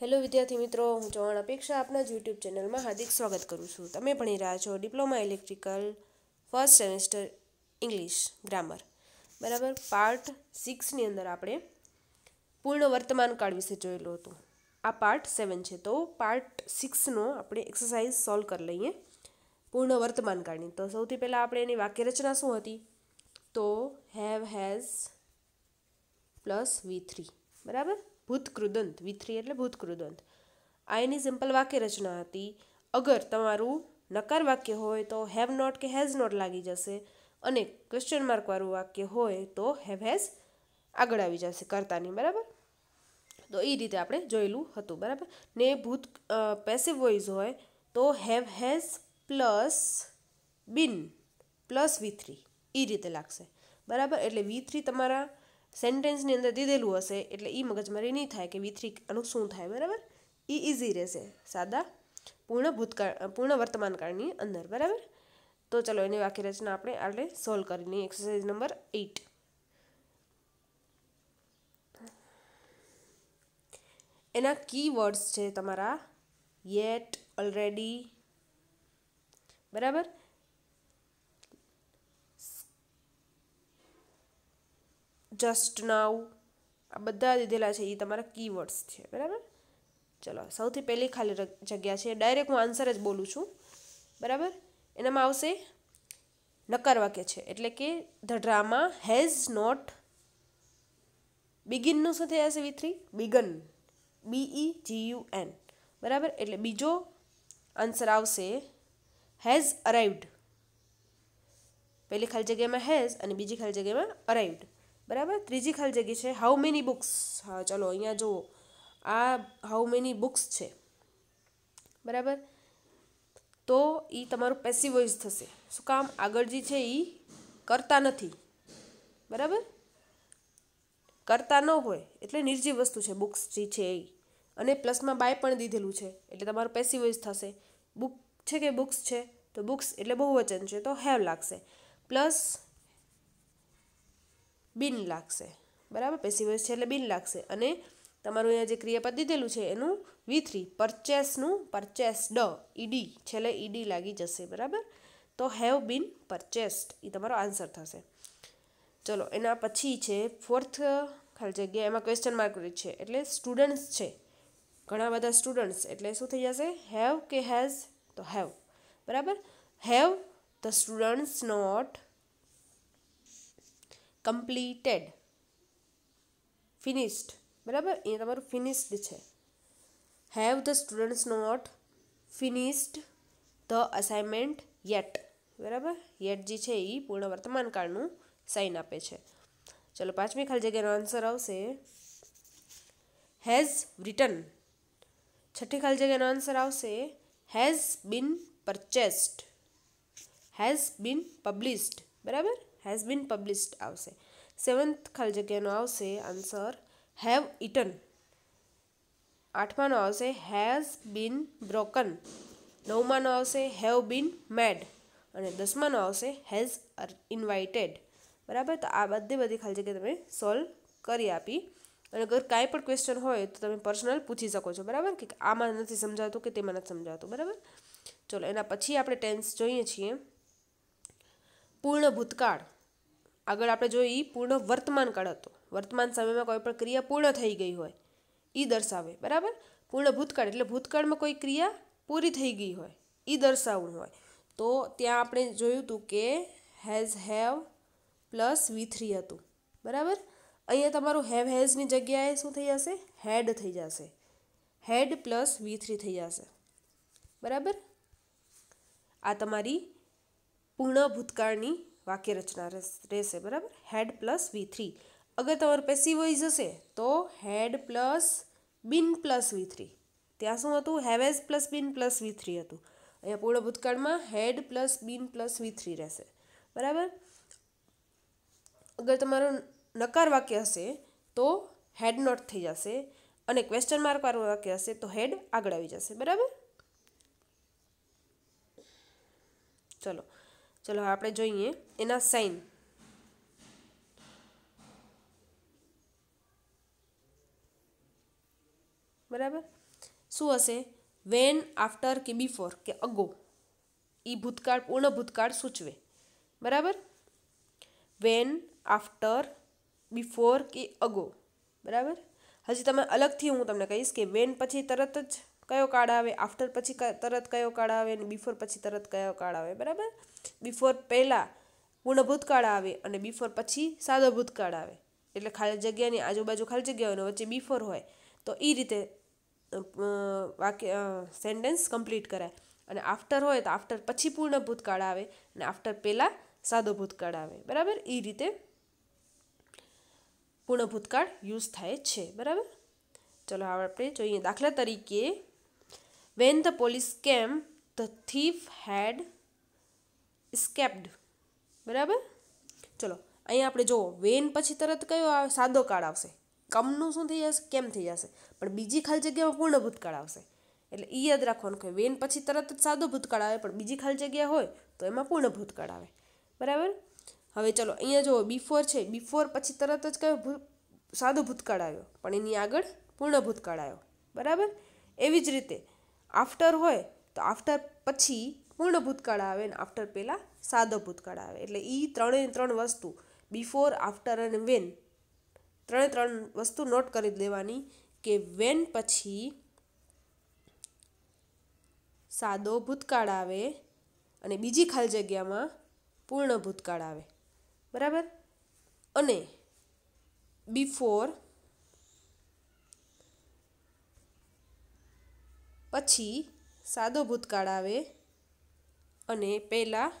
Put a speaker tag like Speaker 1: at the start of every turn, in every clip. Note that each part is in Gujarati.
Speaker 1: હેલો વિદ્યાર્થી મિત્રો હું ચૌહાણ અપેક્ષા આપના જ યુટ્યુબ ચેનલમાં હાર્દિક સ્વાગત કરું છું તમે ભણી રહ્યા છો diploma electrical first semester English grammar બરાબર પાર્ટ સિક્સની અંદર આપણે પૂર્ણ વર્તમાન વર્તમાનકાળ વિશે જોયેલું હતું આ પાર્ટ સેવન છે તો પાર્ટ સિક્સનો આપણે એક્સરસાઇઝ સોલ્વ કરી લઈએ પૂર્ણ વર્તમાન વર્તમાનકાળની તો સૌથી પહેલાં આપણે એની વાક્યરચના શું હતી તો have has plus V three બરાબર ભૂતકૃદંત થ્રી એટલે ભૂતકૃદંત આ એની સિમ્પલ વાક્ય રચના હતી અગર તમારું નકાર વાક્ય હોય તો હેવ નોટ કે હેઝ નોટ લાગી જશે અને ક્વેશ્ચન માર્કવાળું વાક્ય હોય તો હેવ હેઝ આગળ આવી જશે કરતાની બરાબર તો એ રીતે આપણે જોયેલું હતું બરાબર ને ભૂત પેસિવ વોઇસ હોય તો have has plus been plus V three એ રીતે લાગશે બરાબર એટલે વી થ્રી તમારા સેન્ટેન્સની અંદર દીધેલું હશે એટલે એ મગજમારી નહીં થાય કે થ્રી આનું શું થાય બરાબર એ ઇઝી રહેશે સાદા પૂર્ણ ભૂતકાળ પૂર્ણ વર્તમાનકાળની અંદર બરાબર તો ચલો એની વાક્ય રચના આપણે આટલે સોલ્વ કરીની એક્સરસાઇઝ નંબર એઇટ એના કી વર્ડ્સ છે તમારા યેટ ઓલરેડી બરાબર જસ્ટ નાઉ આ બધા દીધેલા છે એ તમારા કીવર્ડ્સ છે બરાબર ચલો સૌથી પહેલી ખાલી જગ્યા છે ડાયરેક્ટ હું આન્સર જ બોલું છું બરાબર એનામાં આવશે નકાર વાક્ય છે એટલે કે ધ ડ્રામા હેઝ નોટ બિગિનનું શું થઈ જશે V three begun B E G U બરાબર એટલે બીજો આન્સર આવશે હેઝ અરાઇવડ પહેલી ખાલી જગ્યામાં હેઝ અને બીજી ખાલી જગ્યામાં અરાઇવડ બરાબર ત્રીજી ખાલી જગ્યા છે હાઉ મેની બુક્સ હા ચલો અહીંયા જુઓ આ હાઉ મેની બુક્સ છે બરાબર તો એ તમારું પેસિવ થશે શું કામ આગળ જે છે એ કરતા નથી બરાબર કરતા ન હોય એટલે નિર્જીવ વસ્તુ છે બુક્સ જે છે એ અને પ્લસમાં બાય પણ દીધેલું છે એટલે તમારું પેસિવ થશે બુક છે કે બુક્સ છે તો બુક્સ એટલે બહુ વચન છે તો હેવ લાગશે પ્લસ બિન લાગશે બરાબર પેસિવસ છે એટલે બિન લાગશે અને તમારું અહીંયા જે ક્રિયાપદ દીધેલું છે એનું વી થ્રી પરચેસનું પરચેસ ડ ઈડી છેલ્લે ઈડી e લાગી જશે બરાબર તો હેવ બીન પરચેસ્ડ એ તમારો આન્સર થશે ચલો એના પછી છે ફોર્થ ખાલી જગ્યા એમાં ક્વેશ્ચન માર્ક છે એટલે સ્ટુડન્ટ્સ છે ઘણા બધા સ્ટુડન્ટ્સ એટલે શું થઈ જશે હેવ કે હેઝ તો હેવ બરાબર have the students not completed finished બરાબર એ તમારું ફિનિશ્ડ છે have the students not finished the assignment yet બરાબર યેટ જે છે એ પૂર્ણ વર્તમાન કાળનું સાઇન આપે છે ચલો પાંચમી ખાલી જગ્યાનો આન્સર આવશે હેઝ રિટર્ન છઠ્ઠી ખાલી જગ્યાનો આન્સર આવશે has been purchased has been published બરાબર હેઝ બીન પબ્લિશ આવશે સેવન્થ ખાલી જગ્યાનો આવશે આન્સર હેવ ઇટન આઠમાનો આવશે હેઝ બીન બ્રોકન નવમાનો આવશે હેવ બીન મેડ અને દસમાનો આવશે હેઝ આર ઇન્વાઇટેડ બરાબર તો આ બધી બધી ખાલી જગ્યાએ તમે સોલ્વ કરી આપી અને અગર કાંઈ પણ ક્વેશ્ચન હોય તો તમે પર્સનલ પૂછી શકો છો બરાબર કે આમાં નથી સમજાતું કે તેમાં નથી સમજાતું બરાબર ચલો એના પછી આપણે ટેન્સ જોઈએ છીએ પૂર્ણ ભૂતકાળ આગળ આપણે જોઈએ પૂર્ણ વર્તમાન કાળ હતો વર્તમાન સમયમાં કોઈ પણ ક્રિયા પૂર્ણ થઈ ગઈ હોય એ દર્શાવે બરાબર પૂર્ણ ભૂતકાળ એટલે ભૂતકાળમાં કોઈ ક્રિયા પૂરી થઈ ગઈ હોય એ દર્શાવવું હોય તો ત્યાં આપણે જોયું હતું કે has have plus V three હતું બરાબર અહીંયા તમારું હેવ હેઝની જગ્યાએ શું થઈ જશે હેડ થઈ જશે હેડ પ્લસ વી થ્રી થઈ જશે બરાબર આ તમારી પૂર્ણ ભૂતકાળની વાક્ય રચના રહેશે બરાબર હેડ પ્લસ વી થ્રી અગર તમારો પેસી વોઇસ હશે તો had plus been plus V three ત્યાં શું હતું have has plus been plus V three હતું અહીંયા પૂર્ણ ભૂતકાળમાં had plus been plus V three રહેશે બરાબર અગર તમારો નકાર વાક્ય હશે તો હેડ નોટ થઈ જશે અને ક્વેશ્ચન માર્કવાળું વાક્ય હશે તો હેડ આગળ આવી જશે બરાબર ચલો ચલો આપણે જોઈએ એના સાઇન બરાબર શું હશે વેન આફ્ટર કે બિફોર કે અગો એ ભૂતકાળ પૂર્ણ ભૂતકાળ સૂચવે બરાબર વેન આફ્ટર બિફોર કે અગો બરાબર હજી તમે અલગથી હું તમને કહીશ કે વેન પછી તરત જ કયો કાર્ડ આવે આફ્ટર પછી તરત કયો કાર્ડ આવે અને બિફોર પછી તરત કયો કાર્ડ આવે બરાબર બિફોર પહેલાં પૂર્ણભૂત કાર્ડ આવે અને બિફોર પછી સાદો ભૂત ભૂતકાળ આવે એટલે ખાલી જગ્યાની આજુબાજુ ખાલી જગ્યા હોય વચ્ચે બિફોર હોય તો એ રીતે વાક્ય સેન્ટેન્સ કમ્પ્લીટ કરાય અને આફ્ટર હોય તો આફ્ટર પછી પૂર્ણ ભૂતકાળ આવે અને આફ્ટર પહેલાં સાદો ભૂતકાળ આવે બરાબર એ રીતે પૂર્ણ ભૂતકાળ યુઝ થાય છે બરાબર ચલો હવે આપણે જોઈએ દાખલા તરીકે When the police came, the thief had escaped. બરાબર ચલો અહીંયા આપણે જુઓ વેન પછી તરત કયો આવે સાદો કાળ આવશે કમનું શું થઈ જશે કેમ થઈ જશે પણ બીજી ખાલી જગ્યામાં પૂર્ણ ભૂતકાળ આવશે એટલે એ યાદ રાખવાનું કે વેન પછી તરત જ સાદો ભૂતકાળ આવે પણ બીજી ખાલી જગ્યા હોય તો એમાં પૂર્ણ ભૂતકાળ આવે બરાબર હવે ચલો અહીંયા જુઓ બિફોર છે બિફોર પછી તરત જ કયો સાદો ભૂતકાળ આવ્યો પણ એની આગળ પૂર્ણ ભૂતકાળ આવ્યો બરાબર એવી જ રીતે આફ્ટર હોય તો આફ્ટર પછી પૂર્ણ ભૂતકાળ આવે ને આફ્ટર પહેલાં સાદો ભૂતકાળ આવે એટલે એ ત્રણેય ત્રણ વસ્તુ બિફોર આફ્ટર અને વેન ત્રણે ત્રણ વસ્તુ નોટ કરી દેવાની કે વેન પછી સાદો ભૂતકાળ આવે અને બીજી ખાલી જગ્યામાં પૂર્ણ ભૂતકાળ આવે બરાબર અને બિફોર પછી સાદો ભૂતકાળ આવે અને પહેલાં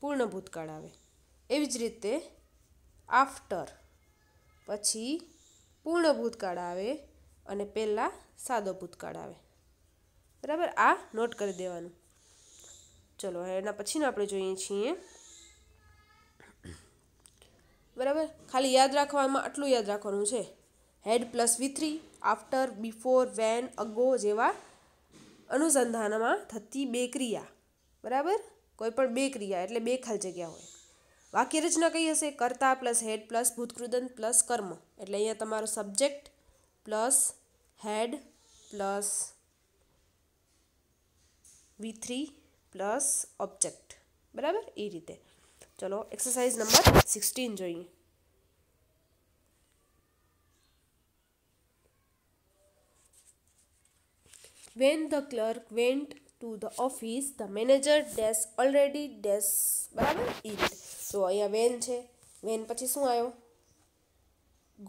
Speaker 1: પૂર્ણ ભૂતકાળ આવે એવી જ રીતે આફ્ટર પછી પૂર્ણ ભૂતકાળ આવે અને પહેલાં સાદો ભૂતકાળ આવે બરાબર આ નોટ કરી દેવાનું ચલો એના પછીને આપણે જોઈએ છીએ બરાબર ખાલી યાદ રાખવામાં આટલું યાદ રાખવાનું છે had plus V three after before when ago જેવા ಅನುಸಂಧನಮಾvartheta ಬೇಕ್ರಿಯಾ बराबर कोई पण ಬೇಕ್ರಿಯಾ એટલે બે ખાલી જગ્યા હોય ವಾಕ್ಯ ರಚನೆ કહી હશે કર્તા + હેડ + ભૂત કૃદંત + કર્મ એટલે અહીંયા તમારો સબ્જેક્ટ + હેડ + v3 + ઓબ્જેક્ટ બરાબર એ રીતે चलो एक्सरसाइज નંબર 16 જોઈએ when the clerk went to the office the manager dash already dash બરાબર ઇટ તો અહીંયા વેન છે વેન પછી શું આવ્યો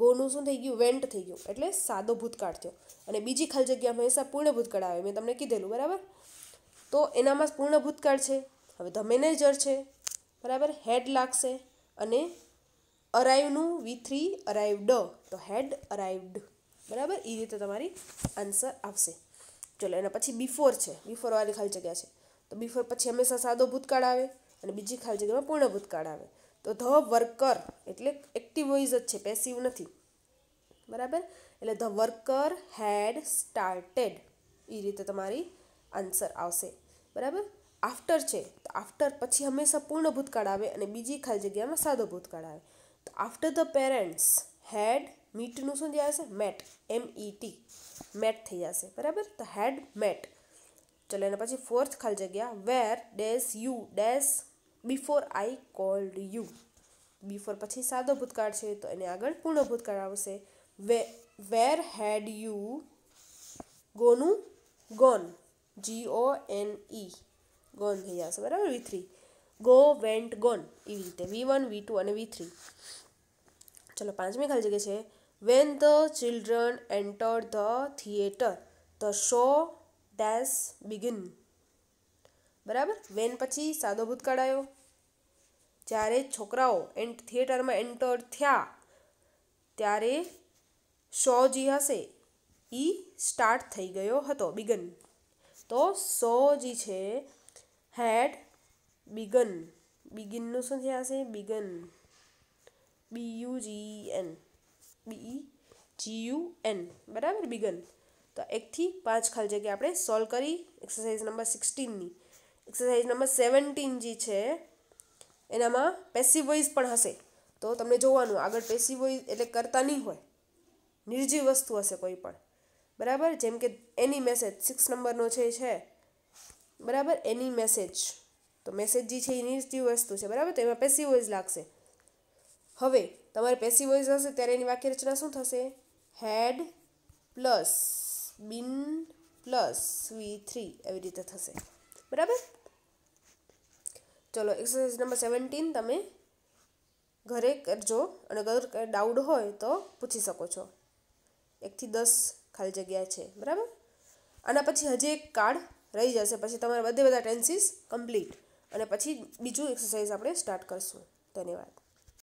Speaker 1: ગોનું શું થઈ ગયું વેન્ટ થઈ ગયું એટલે સાદો ભૂતકાળ થયો અને બીજી ખાલી જગ્યા હંમેશા પૂર્ણ ભૂતકાળ આવે મેં તમને કીધેલું બરાબર તો એનામાં પૂર્ણ ભૂતકાળ છે હવે ધ મેનેજર છે બરાબર હેડ લાગશે અને અરાઈવનું વી થ્રી અરાઈવ ડ તો હેડ અરાઈવડ બરાબર એ રીતે તમારી આન્સર આવશે ચલો એના પછી બિફોર છે બિફોરવાળી ખાલી જગ્યા છે તો બિફોર પછી હંમેશા સાદો ભૂતકાળ આવે અને બીજી ખાલી જગ્યામાં પૂર્ણ ભૂતકાળ આવે તો ધ વર્કર એટલે એક્ટિવ વોઇસ જ છે પેસિવ નથી બરાબર એટલે ધ વર્કર હેડ સ્ટાર્ટેડ એ રીતે તમારી આન્સર આવશે બરાબર આફ્ટર છે તો આફ્ટર પછી હંમેશા પૂર્ણ ભૂતકાળ આવે અને બીજી ખાલી જગ્યામાં સાદો ભૂતકાળ આવે તો આફ્ટર ધ પેરેન્ટ્સ હેડ મીટનું શું થઈ જશે met M E T met થઈ જશે બરાબર તો હેડ મેટ ચલો એના પછી ફોર્થ ખાલી જગ્યા where dash you dash before I called you before પછી સાદો ભૂતકાળ છે તો એને આગળ પૂર્ણ ભૂતકાળ આવશે વે વેર હેડ યુ ગોનું gone G O N E gone થઈ જશે બરાબર V three go went gone એવી રીતે વી વન વી ટુ અને વી થ્રી ચલો પાંચમી ખાલી જગ્યા છે when the children enter the theatre the show dash begin બરાબર વેન પછી સાદો ભૂતકાળ આવ્યો જ્યારે છોકરાઓ એન્ટ થિયેટરમાં એન્ટર થયા ત્યારે શો જે હશે એ સ્ટાર્ટ થઈ ગયો હતો બિગન તો સો જે છે હેડ બિગન બિગિનનું શું થયા હશે begun B U G N B G U N બરાબર બિગન તો એકથી પાંચ ખાલી જગ્યા આપણે સોલ્વ કરી એક્સરસાઇઝ નંબર સિક્સટીનની એક્સરસાઇઝ નંબર સેવન્ટીન જે છે એનામાં પેસિવ વોઇસ પણ હશે તો તમને જોવાનું આગળ પેસિવ વોઇસ એટલે કરતા નહીં હોય નિર્જીવ વસ્તુ હશે કોઈ પણ બરાબર જેમ કે એની મેસેજ સિક્સ નંબરનો છે છે બરાબર એની મેસેજ તો મેસેજ જે છે એ નિર્જીવ વસ્તુ છે બરાબર તો એમાં પેસિવ વોઇસ લાગશે હવે તમારે પેસિવ વોઇસ હશે ત્યારે એની વાક્ય રચના શું થશે had plus been plus V three એવી રીતે થશે બરાબર ચલો એક્સરસાઇઝ નંબર સેવન્ટીન તમે ઘરે કરજો અને અગર ડાઉટ હોય તો પૂછી શકો છો એકથી દસ ખાલી જગ્યા છે બરાબર આના પછી હજી એક કાર્ડ રહી જશે પછી તમારા બધે બધા ટેન્સીસ કમ્પ્લીટ અને પછી બીજું એક્સરસાઇઝ આપણે સ્ટાર્ટ કરશું ધન્યવાદ